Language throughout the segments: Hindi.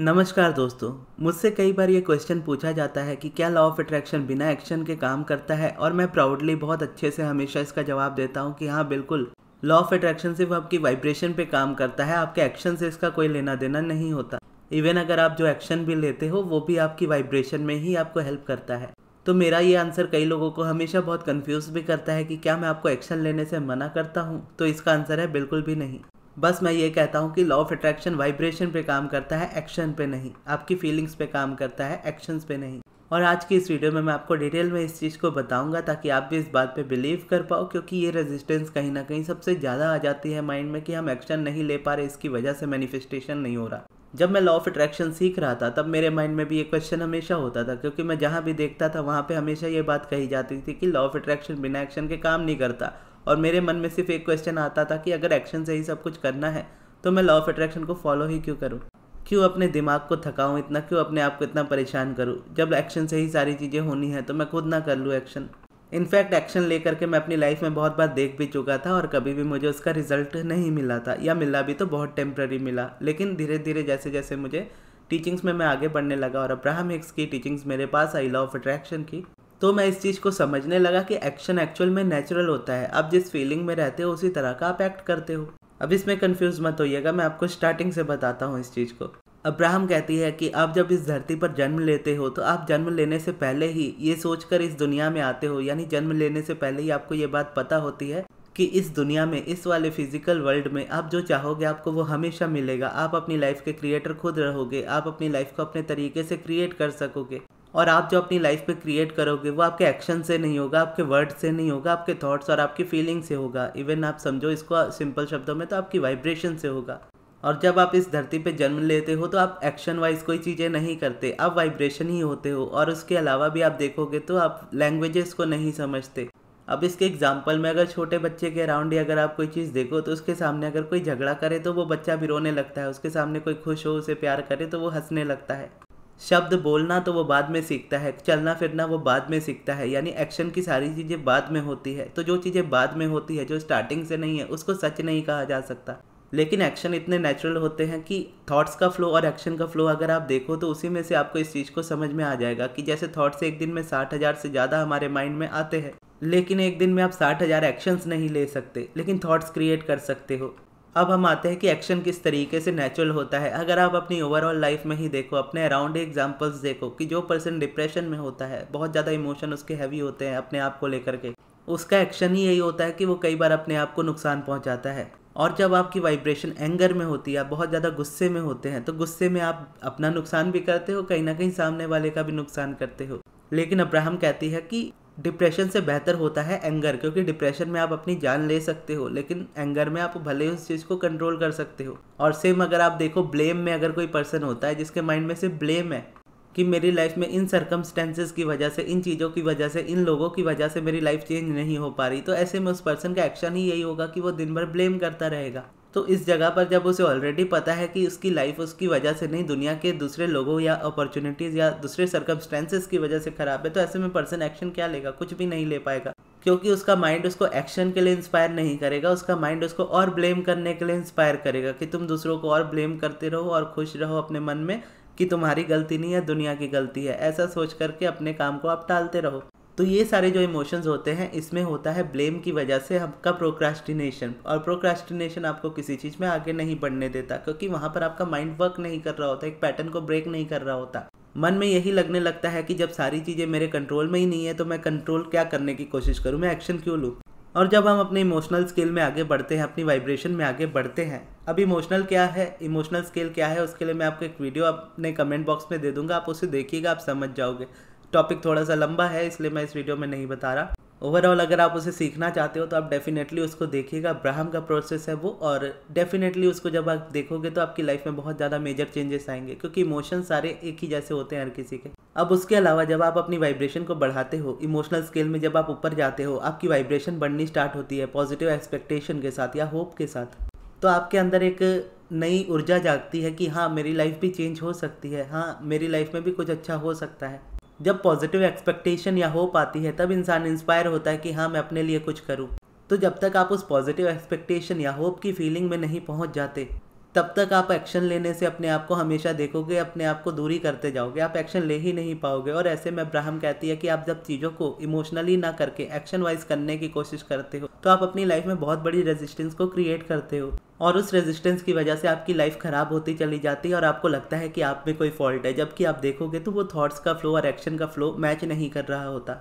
नमस्कार दोस्तों मुझसे कई बार ये क्वेश्चन पूछा जाता है कि क्या लॉ ऑफ अट्रैक्शन बिना एक्शन के काम करता है और मैं प्राउडली बहुत अच्छे से हमेशा इसका जवाब देता हूँ कि हाँ बिल्कुल लॉ ऑफ अट्रैक्शन सिर्फ आपकी वाइब्रेशन पे काम करता है आपके एक्शन से इसका कोई लेना देना नहीं होता इवन अगर आप जो एक्शन भी लेते हो वो भी आपकी वाइब्रेशन में ही आपको हेल्प करता है तो मेरा ये आंसर कई लोगों को हमेशा बहुत कंफ्यूज भी करता है कि क्या मैं आपको एक्शन लेने से मना करता हूँ तो इसका आंसर है बिल्कुल भी नहीं बस मैं ये कहता हूँ कि लॉ ऑफ अट्रैक्शन वाइब्रेशन पे काम करता है एक्शन पे नहीं आपकी फीलिंग्स पे काम करता है एक्शंस पे नहीं और आज की इस वीडियो में मैं आपको डिटेल में इस चीज़ को बताऊंगा ताकि आप भी इस बात पे बिलीव कर पाओ क्योंकि ये रेजिस्टेंस कहीं ना कहीं सबसे ज़्यादा आ जाती है माइंड में कि हम एक्शन नहीं ले पा रहे इसकी वजह से मैनिफेस्टेशन नहीं हो रहा जब मैं लॉ ऑफ अट्रैक्शन सीख रहा था तब मेरे माइंड में भी ये क्वेश्चन हमेशा होता था क्योंकि मैं जहाँ भी देखता था वहाँ पर हमेशा ये बात कही जाती थी कि लॉ ऑफ अट्रैक्शन बिना एक्शन के काम नहीं करता और मेरे मन में सिर्फ एक क्वेश्चन आता था कि अगर एक्शन से ही सब कुछ करना है तो मैं लॉ ऑफ अट्रैक्शन को फॉलो ही क्यों करूँ क्यों अपने दिमाग को थकाऊँ इतना क्यों अपने आप को इतना परेशान करूँ जब एक्शन से ही सारी चीज़ें होनी है तो मैं खुद ना कर लूँ एक्शन इनफैक्ट एक्शन लेकर के मैं अपनी लाइफ में बहुत बार देख भी चुका था और कभी भी मुझे उसका रिजल्ट नहीं मिला था या मिला भी तो बहुत टेम्प्ररी मिला लेकिन धीरे धीरे जैसे जैसे मुझे टीचिंग्स में मैं आगे बढ़ने लगा और अब्राहम हिक्स की टीचिंग्स मेरे पास आई लॉ ऑफ अट्रैक्शन की तो मैं इस चीज़ को समझने लगा कि एक्शन एक्चुअल में नेचुरल होता है आप जिस फीलिंग में रहते हो उसी तरह का आप एक्ट करते हो अब इसमें कन्फ्यूज़ मत होइएगा मैं आपको स्टार्टिंग से बताता हूँ इस चीज़ को अब्राहम कहती है कि आप जब इस धरती पर जन्म लेते हो तो आप जन्म लेने से पहले ही ये सोचकर इस दुनिया में आते हो यानी जन्म लेने से पहले ही आपको ये बात पता होती है कि इस दुनिया में इस वाले फिजिकल वर्ल्ड में आप जो चाहोगे आपको वो हमेशा मिलेगा आप अपनी लाइफ के क्रिएटर खुद रहोगे आप अपनी लाइफ को अपने तरीके से क्रिएट कर सकोगे और आप जो अपनी लाइफ में क्रिएट करोगे वो आपके एक्शन से नहीं होगा आपके वर्ड से नहीं होगा आपके थॉट्स और आपकी फीलिंग से होगा इवन आप समझो इसको सिंपल शब्दों में तो आपकी वाइब्रेशन से होगा और जब आप इस धरती पे जन्म लेते हो तो आप एक्शन वाइज कोई चीज़ें नहीं करते आप वाइब्रेशन ही होते हो और उसके अलावा भी आप देखोगे तो आप लैंग्वेजेस को नहीं समझते अब इसके एग्जाम्पल में अगर छोटे बच्चे के अराउंड ही अगर आप कोई चीज़ देखो तो उसके सामने अगर कोई झगड़ा करे तो वो बच्चा भी रोने लगता है उसके सामने कोई खुश हो उसे प्यार करे तो वो हंसने लगता है शब्द बोलना तो वो बाद में सीखता है चलना फिरना वो बाद में सीखता है यानी एक्शन की सारी चीज़ें बाद में होती है तो जो चीज़ें बाद में होती है जो स्टार्टिंग से नहीं है उसको सच नहीं कहा जा सकता लेकिन एक्शन इतने नेचुरल होते हैं कि थॉट्स का फ्लो और एक्शन का फ्लो अगर आप देखो तो उसी में से आपको इस चीज़ को समझ में आ जाएगा कि जैसे थॉट्स एक दिन में साठ हज़ार से ज़्यादा हमारे माइंड में आते हैं लेकिन एक दिन में आप साठ हज़ार एक्शंस नहीं ले सकते लेकिन थॉट्स क्रिएट कर सकते हो अब हम आते हैं कि एक्शन किस तरीके से नेचुरल होता है अगर आप अपनी ओवरऑल लाइफ में ही देखो अपने अराउंड एग्जाम्पल्स देखो कि जो पर्सन डिप्रेशन में होता है बहुत ज़्यादा इमोशन उसके हैवी होते हैं अपने आप को लेकर के उसका एक्शन ही यही होता है कि वो कई बार अपने आप को नुकसान पहुँचाता है और जब आपकी वाइब्रेशन एंगर में होती है आप बहुत ज़्यादा गुस्से में होते हैं तो गुस्से में आप अपना नुकसान भी करते हो कहीं ना कहीं सामने वाले का भी नुकसान करते हो लेकिन अब्राहम कहती है कि डिप्रेशन से बेहतर होता है एंगर क्योंकि डिप्रेशन में आप अपनी जान ले सकते हो लेकिन एंगर में आप भले उस चीज़ को कंट्रोल कर सकते हो और सेम अगर आप देखो ब्लेम में अगर कोई पर्सन होता है जिसके माइंड में सिर्फ ब्लेम है कि मेरी लाइफ में इन सर्कमस्टेंसेस की वजह से इन चीज़ों की वजह से इन लोगों की वजह से मेरी लाइफ चेंज नहीं हो पा रही तो ऐसे में उस पर्सन का एक्शन ही यही होगा कि वो दिन भर ब्लेम करता रहेगा तो इस जगह पर जब उसे ऑलरेडी पता है कि उसकी लाइफ उसकी वजह से नहीं दुनिया के दूसरे लोगों या अपॉर्चुनिटीज़ या दूसरे सर्कमस्टेंसेस की वजह से ख़राब है तो ऐसे में पर्सन एक्शन क्या लेगा कुछ भी नहीं ले पाएगा क्योंकि उसका माइंड उसको एक्शन के लिए इंस्पायर नहीं करेगा उसका माइंड उसको और ब्लेम करने के लिए इंस्पायर करेगा कि तुम दूसरों को और ब्लेम करते रहो और खुश रहो अपने मन में कि तुम्हारी गलती नहीं है दुनिया की गलती है ऐसा सोच करके अपने काम को आप टालते रहो तो ये सारे जो इमोशंस होते हैं इसमें होता है ब्लेम की वजह से आपका प्रोक्रास्टिनेशन और प्रोक्रास्टिनेशन आपको किसी चीज़ में आगे नहीं बढ़ने देता क्योंकि वहाँ पर आपका माइंड वर्क नहीं कर रहा होता एक पैटर्न को ब्रेक नहीं कर रहा होता मन में यही लगने लगता है कि जब सारी चीज़ें मेरे कंट्रोल में ही नहीं है तो मैं कंट्रोल क्या करने की कोशिश करूँ मैं एक्शन क्यों लूँ और जब हम अपने इमोशनल स्केल में आगे बढ़ते हैं अपनी वाइब्रेशन में आगे बढ़ते हैं अब इमोशनल क्या है इमोशनल स्केल क्या है उसके लिए मैं आपको एक वीडियो अपने कमेंट बॉक्स में दे दूंगा आप उसे देखिएगा आप समझ जाओगे टॉपिक थोड़ा सा लंबा है इसलिए मैं इस वीडियो में नहीं बता रहा ओवरऑल अगर आप उसे सीखना चाहते हो तो आप डेफिनेटली उसको देखिएगा ब्राह्म का प्रोसेस है वो और डेफिनेटली उसको जब आप देखोगे तो आपकी लाइफ में बहुत ज़्यादा मेजर चेंजेस आएंगे क्योंकि इमोशन सारे एक ही जैसे होते हैं हर किसी के अब उसके अलावा जब आप अपनी वाइब्रेशन को बढ़ाते हो इमोशनल स्केल में जब आप ऊपर जाते हो आपकी वाइब्रेशन बढ़नी स्टार्ट होती है पॉजिटिव एक्सपेक्टेशन के साथ या होप के साथ तो आपके अंदर एक नई ऊर्जा जागती है कि हाँ मेरी लाइफ भी चेंज हो सकती है हाँ मेरी लाइफ में भी कुछ अच्छा हो सकता है जब पॉजिटिव एक्सपेक्टेशन या होप आती है तब इंसान इंस्पायर होता है कि हाँ मैं अपने लिए कुछ करूँ तो जब तक आप उस पॉजिटिव एक्सपेक्टेशन या होप की फीलिंग में नहीं पहुँच जाते तब तक आप एक्शन लेने से अपने आप को हमेशा देखोगे अपने आप को दूरी करते जाओगे आप एक्शन ले ही नहीं पाओगे और ऐसे में अब्राहम कहती है कि आप जब चीज़ों को इमोशनली ना करके एक्शन वाइज करने की कोशिश करते हो तो आप अपनी लाइफ में बहुत बड़ी रेजिस्टेंस को क्रिएट करते हो और उस रेजिस्टेंस की वजह से आपकी लाइफ ख़राब होती चली जाती है और आपको लगता है कि आप में कोई फॉल्ट है जबकि आप देखोगे तो वो थॉट्स का फ्लो और एक्शन का फ्लो मैच नहीं कर रहा होता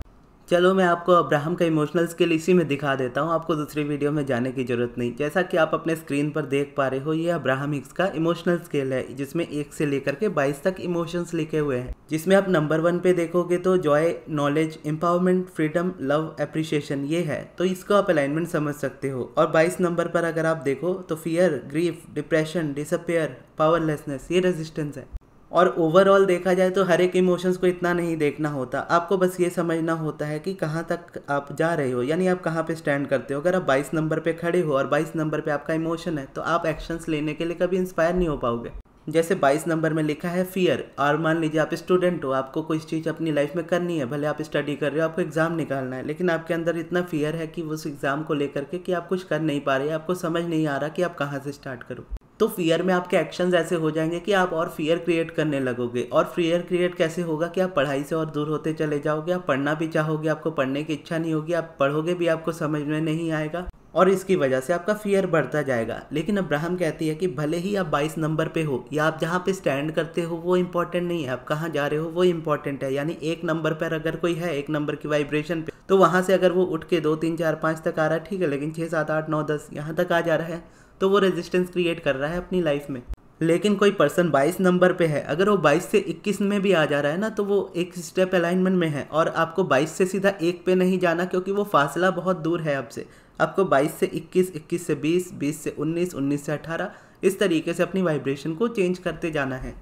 चलो मैं आपको अब्राहम का इमोशनल स्किल इसी में दिखा देता हूँ आपको दूसरी वीडियो में जाने की ज़रूरत नहीं जैसा कि आप अपने स्क्रीन पर देख पा रहे हो ये अब्राहम हिक्स का इमोशनल स्किल है जिसमें एक से लेकर के बाईस तक इमोशंस लिखे हुए हैं जिसमें आप नंबर वन पे देखोगे तो joy knowledge empowerment freedom love appreciation ये है तो इसको आप अलाइनमेंट समझ सकते हो और बाईस नंबर पर अगर आप देखो तो fear grief depression disappear powerlessness ये रेजिस्टेंस है और ओवरऑल देखा जाए तो हर एक इमोशंस को इतना नहीं देखना होता आपको बस ये समझना होता है कि कहाँ तक आप जा रहे हो यानी आप कहाँ पे स्टैंड करते हो अगर आप 22 नंबर पे खड़े हो और 22 नंबर पे आपका इमोशन है तो आप एक्शंस लेने के लिए कभी इंस्पायर नहीं हो पाओगे जैसे 22 नंबर में लिखा है फियर और मान लीजिए आप स्टूडेंट हो आपको कोई चीज़ अपनी लाइफ में करनी है भले आप स्टडी कर रहे हो आपको एग्ज़ाम निकालना है लेकिन आपके अंदर इतना फियर है कि उस एग्ज़ाम को लेकर के कि आप कुछ कर नहीं पा रहे आपको समझ नहीं आ रहा कि आप कहाँ से स्टार्ट करो तो फियर में आपके एक्शंस ऐसे हो जाएंगे कि आप और फियर क्रिएट करने लगोगे और फियर क्रिएट कैसे होगा कि आप पढ़ाई से और दूर होते चले जाओगे आप पढ़ना भी चाहोगे आपको पढ़ने की इच्छा नहीं होगी आप पढ़ोगे भी आपको समझ में नहीं आएगा और इसकी वजह से आपका फियर बढ़ता जाएगा लेकिन अब्राहम कहती है कि भले ही आप 22 नंबर पे हो या आप जहाँ पे स्टैंड करते हो वो इम्पॉर्टेंट नहीं है आप कहाँ जा रहे हो वो इम्पॉर्टेंट है यानी एक नंबर पर अगर कोई है एक नंबर की वाइब्रेशन पे तो वहाँ से अगर वो उठ के दो तीन चार पाँच तक आ रहा है ठीक है लेकिन छः सात आठ नौ दस यहाँ तक आ जा रहा है तो वो रेजिस्टेंस क्रिएट कर रहा है अपनी लाइफ में लेकिन कोई पर्सन 22 नंबर पे है अगर वो 22 से 21 में भी आ जा रहा है ना तो वो एक स्टेप अलाइनमेंट में है और आपको 22 से सीधा एक पे नहीं जाना क्योंकि वो फासला बहुत दूर है आपसे आपको 22 से 21, 21 से 20, 20 से 19, 19 से 18 इस तरीके से अपनी वाइब्रेशन को चेंज करते जाना है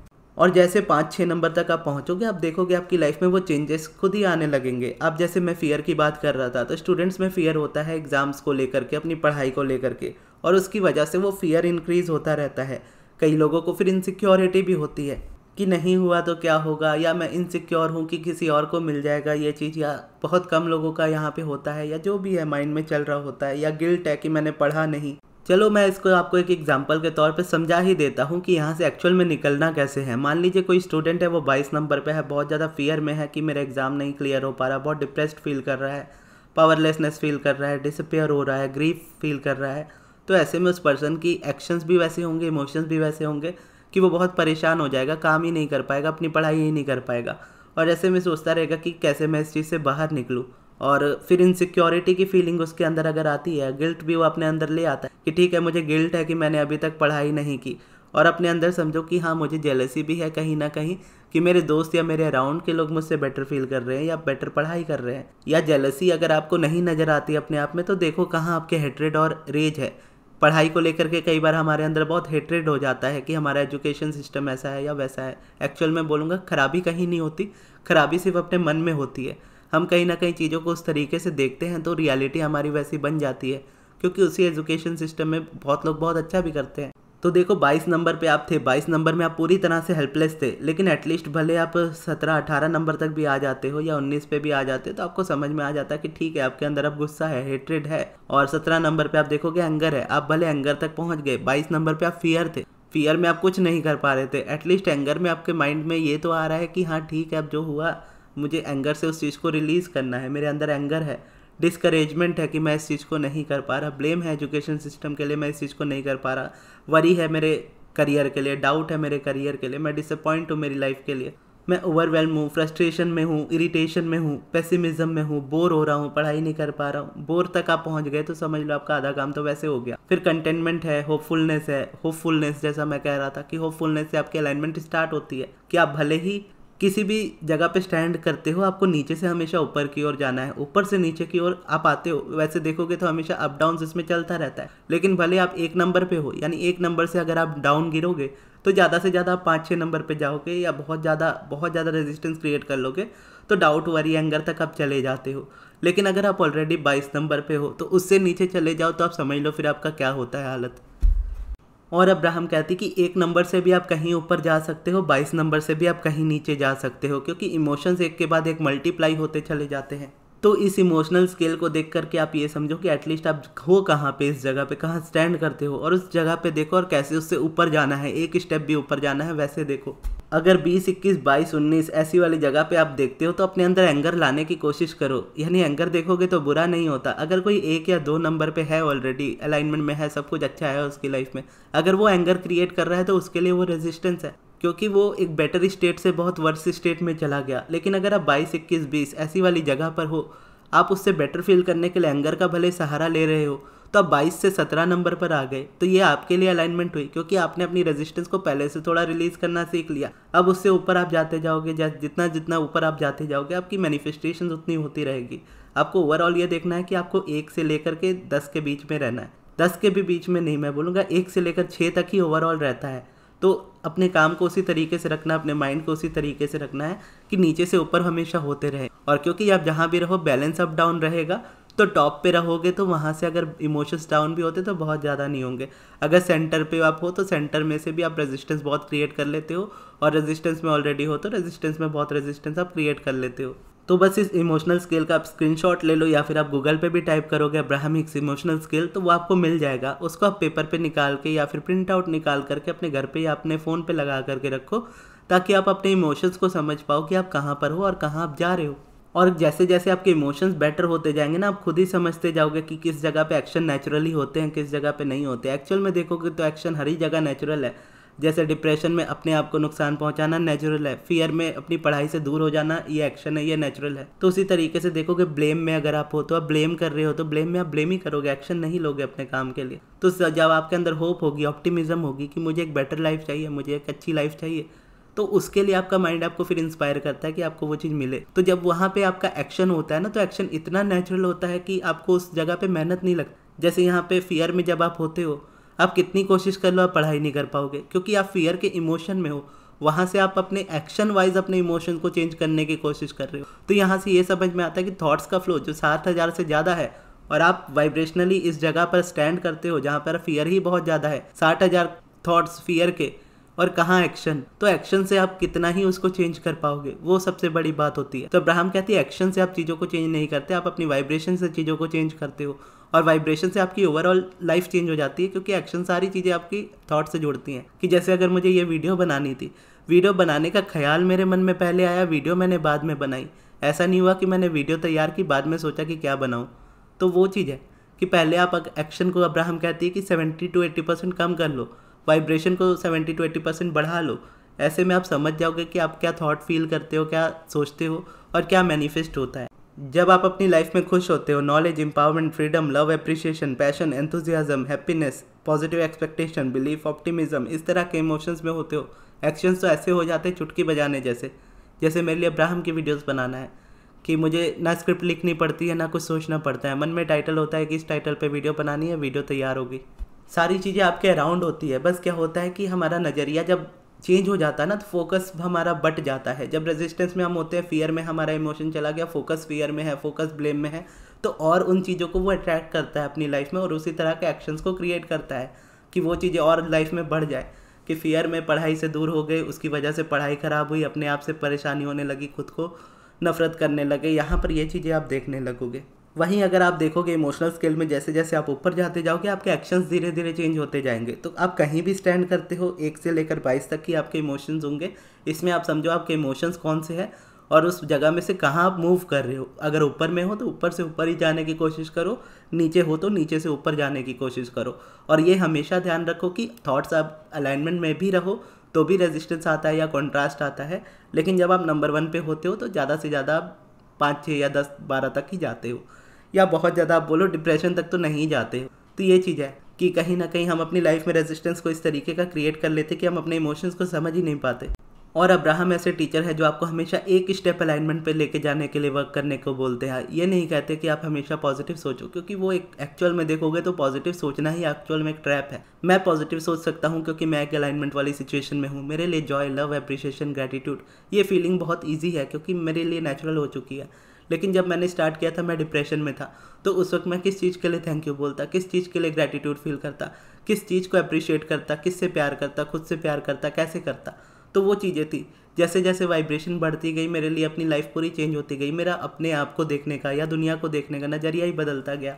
और जैसे पाँच छः नंबर तक आप पहुँचोगे आप देखोगे आपकी लाइफ में वो चेंजेस खुद ही आने लगेंगे अब जैसे मैं फ़ियर की बात कर रहा था तो स्टूडेंट्स में फ़ियर होता है एग्ज़ाम्स को लेकर के अपनी पढ़ाई को लेकर के और उसकी वजह से वो फियर इंक्रीज़ होता रहता है कई लोगों को फिर इनसिक्योरिटी भी होती है कि नहीं हुआ तो क्या होगा या मैं इनसिक्योर हूँ कि किसी और को मिल जाएगा ये चीज़ या बहुत कम लोगों का यहाँ पे होता है या जो भी है माइंड में चल रहा होता है या गिल्ट है कि मैंने पढ़ा नहीं चलो मैं इसको आपको एक एग्जाम्पल के तौर पे समझा ही देता हूँ कि यहाँ से एक्चुअल में निकलना कैसे है मान लीजिए कोई स्टूडेंट है वो बाईस नंबर पे है बहुत ज़्यादा फियर में है कि मेरा एग्ज़ाम नहीं क्लियर हो पा रहा बहुत डिप्रेस्ड फील कर रहा है पावरलेसनेस फील कर रहा है डिसपेयर हो रहा है ग्रीफ फील कर रहा है तो ऐसे में उस पर्सन की एक्शंस भी वैसे होंगे इमोशंस भी वैसे होंगे कि वो बहुत परेशान हो जाएगा काम ही नहीं कर पाएगा अपनी पढ़ाई ही नहीं कर पाएगा और ऐसे में सोचता रहेगा कि कैसे मैं इस चीज़ से बाहर निकलूँ और फिर इनसिक्योरिटी की फीलिंग उसके अंदर अगर आती है गिल्ट भी वो अपने अंदर ले आता है कि ठीक है मुझे गिल्ट है कि मैंने अभी तक पढ़ाई नहीं की और अपने अंदर समझो कि हाँ मुझे जेलसी भी है कहीं ना कहीं कि मेरे दोस्त या मेरे अराउंड के लोग मुझसे बेटर फील कर रहे हैं या बेटर पढ़ाई कर रहे हैं या जेलसी अगर आपको नहीं नज़र आती अपने आप में तो देखो कहाँ आपके हेट्रेड और रेज है पढ़ाई को लेकर के कई बार हमारे अंदर बहुत हेटरेड हो जाता है कि हमारा एजुकेशन सिस्टम ऐसा है या वैसा है एक्चुअल में बोलूँगा खराबी कहीं नहीं होती खराबी सिर्फ अपने मन में होती है हम कहीं ना कहीं चीज़ों को उस तरीके से देखते हैं तो रियलिटी हमारी वैसी बन जाती है क्योंकि उसी एजुकेशन सिस्टम में बहुत लोग बहुत अच्छा भी करते हैं तो देखो 22 नंबर पे आप थे 22 नंबर में आप पूरी तरह से हेल्पलेस थे लेकिन एटलीस्ट भले आप 17 18 नंबर तक भी आ जाते हो या 19 पे भी आ जाते हो तो आपको समझ में आ जाता है कि ठीक है आपके अंदर अब गुस्सा है हेट्रेड है और 17 नंबर पे आप देखोगे एंगर है आप भले एंगर तक पहुँच गए बाईस नंबर पर आप फियर थे फियर में आप कुछ नहीं कर पा रहे थे एटलीस्ट एंगर में आपके माइंड में ये तो आ रहा है कि हाँ ठीक है अब जो हुआ मुझे एंगर से उस चीज़ को रिलीज़ करना है मेरे अंदर एंगर है डिस्करेजमेंट है कि मैं इस चीज़ को नहीं कर पा रहा ब्लेम है एजुकेशन सिस्टम के लिए मैं इस चीज़ को नहीं कर पा रहा वरी है मेरे करियर के लिए डाउट है मेरे करियर के लिए मैं डिसअपॉइंट हूँ मेरी लाइफ के लिए मैं ओवरवेलम हूँ फ्रस्ट्रेशन में हूँ इरिटेशन में हूँ पेसिमिज्म में हूँ बोर हो रहा हूँ पढ़ाई नहीं कर पा रहा हूँ बोर तक आप पहुँच गए तो समझ लो आपका आधा काम तो वैसे हो गया फिर कंटेनमेंट है होपफुलनेस है होपफुलनेस जैसा मैं कह रहा था कि होपफुलनेस से आपकी अलाइनमेंट स्टार्ट होती है कि आप भले ही किसी भी जगह पे स्टैंड करते हो आपको नीचे से हमेशा ऊपर की ओर जाना है ऊपर से नीचे की ओर आप आते हो वैसे देखोगे तो हमेशा अप डाउन इसमें चलता रहता है लेकिन भले आप एक नंबर पे हो यानी एक नंबर से अगर आप डाउन गिरोगे तो ज़्यादा से ज़्यादा आप पाँच छः नंबर पे जाओगे या बहुत ज़्यादा बहुत ज़्यादा रेजिस्टेंस क्रिएट कर लोगे तो डाउट वरी एंगर तक आप चले जाते हो लेकिन अगर आप ऑलरेडी बाईस नंबर पर हो तो उससे नीचे चले जाओ तो आप समझ लो फिर आपका क्या होता है हालत और अब्राहम कहती है कि एक नंबर से भी आप कहीं ऊपर जा सकते हो बाईस नंबर से भी आप कहीं नीचे जा सकते हो क्योंकि इमोशंस एक के बाद एक मल्टीप्लाई होते चले जाते हैं तो इस इमोशनल स्केल को देख करके आप ये समझो कि एटलीस्ट आप हो कहाँ पे इस जगह पे कहाँ स्टैंड करते हो और उस जगह पे देखो और कैसे उससे ऊपर जाना है एक स्टेप भी ऊपर जाना है वैसे देखो अगर 20, 21, 22, 19 ऐसी वाली जगह पे आप देखते हो तो अपने अंदर एंगर लाने की कोशिश करो यानी एंगर देखोगे तो बुरा नहीं होता अगर कोई एक या दो नंबर पे है ऑलरेडी अलाइनमेंट में है सब कुछ अच्छा है उसकी लाइफ में अगर वो एंगर क्रिएट कर रहा है तो उसके लिए वो रेजिस्टेंस है क्योंकि वो एक बेटर स्टेट से बहुत वर्स स्टेट में चला गया लेकिन अगर आप बाईस इक्कीस बीस ऐसी वाली जगह पर हो आप उससे बेटर फील करने के लिए एंगर का भले सहारा ले रहे हो तो आप बाईस से सत्रह नंबर पर आ गए तो ये आपके लिए अलाइनमेंट हुई क्योंकि आपने अपनी रेजिस्टेंस को पहले से थोड़ा रिलीज करना सीख लिया अब उससे ऊपर आप जाते जाओगे जितना जितना ऊपर आप जाते जाओगे आपकी मैनिफेस्टेशन उतनी होती रहेगी आपको ओवरऑल ये देखना है कि आपको एक से लेकर के दस के बीच में रहना है दस के भी बीच में नहीं मैं बोलूँगा एक से लेकर छः तक ही ओवरऑल रहता है तो अपने काम को उसी तरीके से रखना अपने माइंड को उसी तरीके से रखना है कि नीचे से ऊपर हमेशा होते रहे और क्योंकि आप जहाँ भी रहो बैलेंस अप डाउन रहेगा तो टॉप पे रहोगे तो वहाँ से अगर इमोशंस डाउन भी होते तो बहुत ज़्यादा नहीं होंगे अगर सेंटर पे आप हो तो सेंटर में से भी आप रेजिस्टेंस बहुत क्रिएट कर लेते हो और रेजिस्टेंस में ऑलरेडी हो तो रेजिस्टेंस में बहुत रेजिस्टेंस आप क्रिएट कर लेते हो तो बस इस इमोशनल स्केल का आप स्क्रीनशॉट ले लो या फिर आप गूगल पे भी टाइप करोगे अब्राहमिक्स इमोशनल स्केल तो वो आपको मिल जाएगा उसको आप पेपर पे निकाल के या फिर प्रिंट आउट निकाल करके अपने घर पे या अपने फ़ोन पे लगा करके रखो ताकि आप अपने इमोशंस को समझ पाओ कि आप कहाँ पर हो और कहाँ आप जा रहे हो और जैसे जैसे आपके इमोशंस बेटर होते जाएंगे ना आप खुद ही समझते जाओगे कि किस जगह पे एक्शन नेचुरली होते हैं किस जगह पे नहीं होते एक्चुअल में देखोगे तो एक्शन हर ही जगह नेचुरल है जैसे डिप्रेशन में अपने आप को नुकसान पहुंचाना नेचुरल है फियर में अपनी पढ़ाई से दूर हो जाना ये एक्शन है ये नेचुरल है तो उसी तरीके से देखो कि ब्लेम में अगर आप हो तो आप ब्लेम कर रहे हो तो ब्लेम में आप ब्लेम ही करोगे एक्शन नहीं लोगे अपने काम के लिए तो जब आपके अंदर होप होगी ऑप्टिमिज्म होगी कि मुझे एक बेटर लाइफ चाहिए मुझे एक अच्छी लाइफ चाहिए तो उसके लिए आपका माइंड आपको फिर इंस्पायर करता है कि आपको वो चीज़ मिले तो जब वहाँ पे आपका एक्शन होता है ना तो एक्शन इतना नेचुरल होता है कि आपको उस जगह पे मेहनत नहीं लगती जैसे यहाँ पे फियर में जब आप होते हो आप कितनी कोशिश कर लो आप पढ़ाई नहीं कर पाओगे क्योंकि आप फियर के इमोशन में हो वहाँ से आप अपने एक्शन वाइज अपने इमोशन को चेंज करने की कोशिश कर रहे हो तो यहाँ से ये समझ में आता है कि थॉट्स का फ्लो जो सात हज़ार से ज़्यादा है और आप वाइब्रेशनली इस जगह पर स्टैंड करते हो जहाँ पर फियर ही बहुत ज़्यादा है साठ हज़ार थाट्स फियर के और कहाँ एक्शन तो एक्शन से आप कितना ही उसको चेंज कर पाओगे वो सबसे बड़ी बात होती है तो अब्राहम कहती है एक्शन से आप चीज़ों को चेंज नहीं करते आप अपनी वाइब्रेशन से चीज़ों को चेंज करते हो और वाइब्रेशन से आपकी ओवरऑल लाइफ चेंज हो जाती है क्योंकि एक्शन सारी चीज़ें आपकी थॉट से जुड़ती हैं कि जैसे अगर मुझे ये वीडियो बनानी थी वीडियो बनाने का ख्याल मेरे मन में पहले आया वीडियो मैंने बाद में बनाई ऐसा नहीं हुआ कि मैंने वीडियो तैयार की बाद में सोचा कि क्या बनाऊँ तो वो चीज़ है कि पहले आप एक्शन को अब्राहम कहती है कि सेवेंटी टू एट्टी परसेंट कम कर लो वाइब्रेशन को सेवेंटी टू एट्टी परसेंट बढ़ा लो ऐसे में आप समझ जाओगे कि आप क्या थॉट फील करते हो क्या सोचते हो और क्या मैनिफेस्ट होता है जब आप अपनी लाइफ में खुश होते हो knowledge empowerment freedom love appreciation passion enthusiasm happiness positive expectation belief optimism इस तरह के इमोशंस में होते हो एक्शंस तो ऐसे हो जाते हैं चुटकी बजाने जैसे जैसे मेरे लिए अब्राहम की वीडियोस बनाना है कि मुझे ना स्क्रिप्ट लिखनी पड़ती है ना कुछ सोचना पड़ता है मन में टाइटल होता है कि इस टाइटल पर वीडियो बनानी है वीडियो तैयार होगी सारी चीज़ें आपके अराउंड होती है बस क्या होता है कि हमारा नज़रिया जब चेंज हो जाता है ना तो फोकस हमारा बट जाता है जब रेजिस्टेंस में हम होते हैं फियर में हमारा इमोशन चला गया फोकस फियर में है फोकस ब्लेम में है तो और उन चीज़ों को वो अट्रैक्ट करता है अपनी लाइफ में और उसी तरह के एक्शंस को क्रिएट करता है कि वो चीज़ें और लाइफ में बढ़ जाए कि फियर में पढ़ाई से दूर हो गए उसकी वजह से पढ़ाई ख़राब हुई अपने आप से परेशानी होने लगी खुद को नफ़रत करने लगे यहाँ पर ये चीज़ें आप देखने लगोगे वहीं अगर आप देखोगे इमोशनल स्केल में जैसे जैसे आप ऊपर जाते जाओगे आपके एक्शंस धीरे धीरे चेंज होते जाएंगे तो आप कहीं भी स्टैंड करते हो एक से लेकर बाईस तक की आपके इमोशंस होंगे इसमें आप समझो आपके इमोशंस कौन से हैं और उस जगह में से कहाँ आप मूव कर रहे हो अगर ऊपर में हो तो ऊपर से ऊपर ही जाने की कोशिश करो नीचे हो तो नीचे से ऊपर जाने की कोशिश करो और ये हमेशा ध्यान रखो कि थॉट्स आप अलाइनमेंट में भी रहो तो भी रेजिस्टेंस आता है या कॉन्ट्रास्ट आता है लेकिन जब आप नंबर वन पे होते हो तो ज़्यादा से ज़्यादा आप पाँच छः या दस बारह तक ही जाते हो या बहुत ज़्यादा आप बोलो डिप्रेशन तक तो नहीं जाते तो ये चीज़ है कि कहीं ना कहीं हम अपनी लाइफ में रेजिस्टेंस को इस तरीके का क्रिएट कर लेते कि हम अपने इमोशंस को समझ ही नहीं पाते और अब्राहम ऐसे टीचर है जो आपको हमेशा एक स्टेप अलाइनमेंट पे लेके जाने के लिए वर्क करने को बोलते हैं ये नहीं कहते कि आप हमेशा पॉजिटिव सोचो क्योंकि वो एक एक्चुअल में देखोगे तो पॉजिटिव सोचना ही एक्चुअल में एक ट्रैप है मैं पॉजिटिव सोच सकता हूँ क्योंकि मैं एक अलाइनमेंट वाली सिचुएशन में हूँ मेरे लिए जॉय लव अप्रिशिएशन ग्रेटिट्यूड ये फीलिंग बहुत ईजी है क्योंकि मेरे लिए नेचुरल हो चुकी है लेकिन जब मैंने स्टार्ट किया था मैं डिप्रेशन में था तो उस वक्त मैं किस चीज़ के लिए थैंक यू बोलता किस चीज़ के लिए ग्रैटिट्यूड फील करता किस चीज़ को अप्रिशिएट करता किससे प्यार करता खुद से प्यार करता कैसे करता तो वो चीज़ें थी जैसे जैसे वाइब्रेशन बढ़ती गई मेरे लिए अपनी लाइफ पूरी चेंज होती गई मेरा अपने आप को देखने का या दुनिया को देखने का नज़रिया ही बदलता गया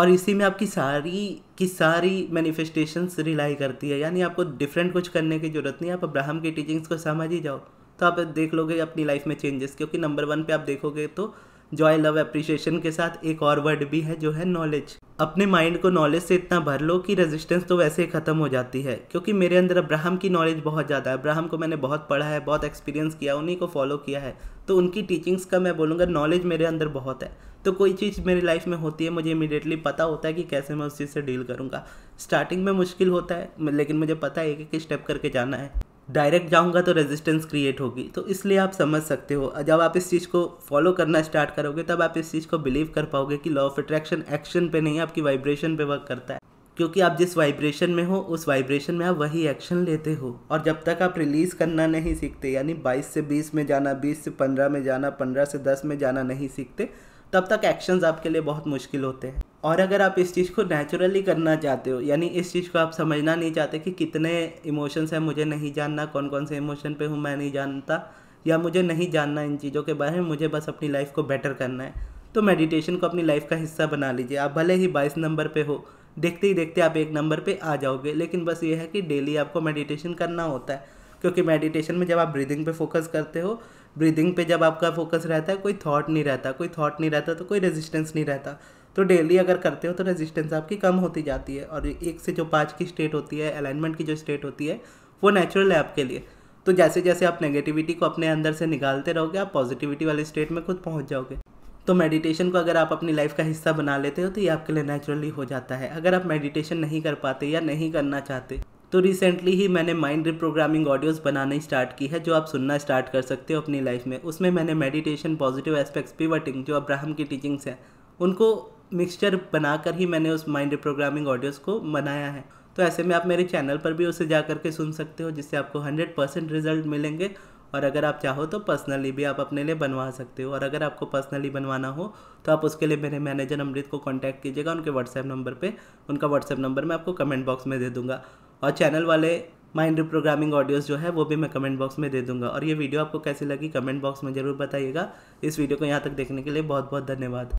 और इसी में आपकी सारी की सारी मैनिफेस्टेशंस रिलाई करती है यानी आपको डिफरेंट कुछ करने की ज़रूरत नहीं आप अब्राहम की टीचिंग्स को समझ ही जाओ तो आप देख लोगे अपनी लाइफ में चेंजेस क्योंकि नंबर वन पे आप देखोगे तो जॉय लव अप्रिशिएशन के साथ एक और वर्ड भी है जो है नॉलेज अपने माइंड को नॉलेज से इतना भर लो कि रेजिस्टेंस तो वैसे ही ख़त्म हो जाती है क्योंकि मेरे अंदर अब्राहम की नॉलेज बहुत ज़्यादा है अब्राहम को मैंने बहुत पढ़ा है बहुत एक्सपीरियंस किया उन्हीं को फॉलो किया है तो उनकी टीचिंग्स का मैं बोलूँगा नॉलेज मेरे अंदर बहुत है तो कोई चीज़ मेरी लाइफ में होती है मुझे इमीडिएटली पता होता है कि कैसे मैं उस चीज़ से डील करूँगा स्टार्टिंग में मुश्किल होता है लेकिन मुझे पता है एक एक स्टेप करके जाना है डायरेक्ट जाऊंगा तो रेजिस्टेंस क्रिएट होगी तो इसलिए आप समझ सकते हो जब आप इस चीज़ को फॉलो करना स्टार्ट करोगे तब आप इस चीज़ को बिलीव कर पाओगे कि लॉ ऑफ अट्रैक्शन एक्शन पे नहीं आपकी वाइब्रेशन पे वर्क करता है क्योंकि आप जिस वाइब्रेशन में हो उस वाइब्रेशन में आप वही एक्शन लेते हो और जब तक आप रिलीज़ करना नहीं सीखते यानी 22 से 20 में जाना 20 से 15 में जाना 15 से 10 में जाना नहीं सीखते तब तक एक्शंस आपके लिए बहुत मुश्किल होते हैं और अगर आप इस चीज़ को नेचुरली करना चाहते हो यानी इस चीज़ को आप समझना नहीं चाहते कि कितने इमोशंस हैं मुझे नहीं जानना कौन कौन से इमोशन पे हूँ मैं नहीं जानता या मुझे नहीं जानना इन चीज़ों के बारे में मुझे बस अपनी लाइफ को बेटर करना है तो मेडिटेशन को अपनी लाइफ का हिस्सा बना लीजिए आप भले ही बाईस नंबर पर हो देखते ही देखते आप एक नंबर पर आ जाओगे लेकिन बस ये है कि डेली आपको मेडिटेशन करना होता है क्योंकि मेडिटेशन में जब आप ब्रीदिंग पे फोकस करते हो ब्रीदिंग पे जब आपका फोकस रहता है कोई थॉट नहीं रहता कोई थॉट नहीं रहता तो कोई रेजिस्टेंस नहीं रहता तो डेली अगर करते हो तो रेजिस्टेंस आपकी कम होती जाती है और एक से जो पाँच की स्टेट होती है अलाइनमेंट की जो स्टेट होती है वो नेचुरल है आपके लिए तो जैसे जैसे आप नेगेटिविटी को अपने अंदर से निकालते रहोगे आप पॉजिटिविटी वाले स्टेट में खुद पहुंच जाओगे तो मेडिटेशन को अगर आप अपनी लाइफ का हिस्सा बना लेते हो तो ये आपके लिए नेचुरली हो जाता है अगर आप मेडिटेशन नहीं कर पाते या नहीं करना चाहते तो रिसेंटली ही मैंने माइंड रिप्रोग्रामिंग ऑडियोज़ बनाना स्टार्ट की है जो आप सुनना स्टार्ट कर सकते हो अपनी लाइफ में उसमें मैंने मेडिटेशन पॉजिटिव एस्पेक्ट्स पिवटिंग जो अब्राहम की टीचिंग्स हैं उनको मिक्सचर बनाकर ही मैंने उस माइंड रिप्रोग्रामिंग ऑडियोज़ को बनाया है तो ऐसे में आप मेरे चैनल पर भी उसे जा करके सुन सकते हो जिससे आपको हंड्रेड परसेंट रिजल्ट मिलेंगे और अगर आप चाहो तो पर्सनली भी आप अपने लिए बनवा सकते हो और अगर आपको पर्सनली बनवाना हो तो आप उसके लिए मेरे मैनेजर अमृत को कांटेक्ट कीजिएगा उनके व्हाट्सएप नंबर पे उनका व्हाट्सएप नंबर मैं आपको कमेंट बॉक्स में दे दूंगा और चैनल वाले माइंड प्रोग्रामिंग ऑडियोज़ जो है वो भी मैं कमेंट बॉक्स में दे दूंगा और ये वीडियो आपको कैसी लगी कमेंट बॉक्स में ज़रूर बताइएगा इस वीडियो को यहाँ तक देखने के लिए बहुत बहुत धन्यवाद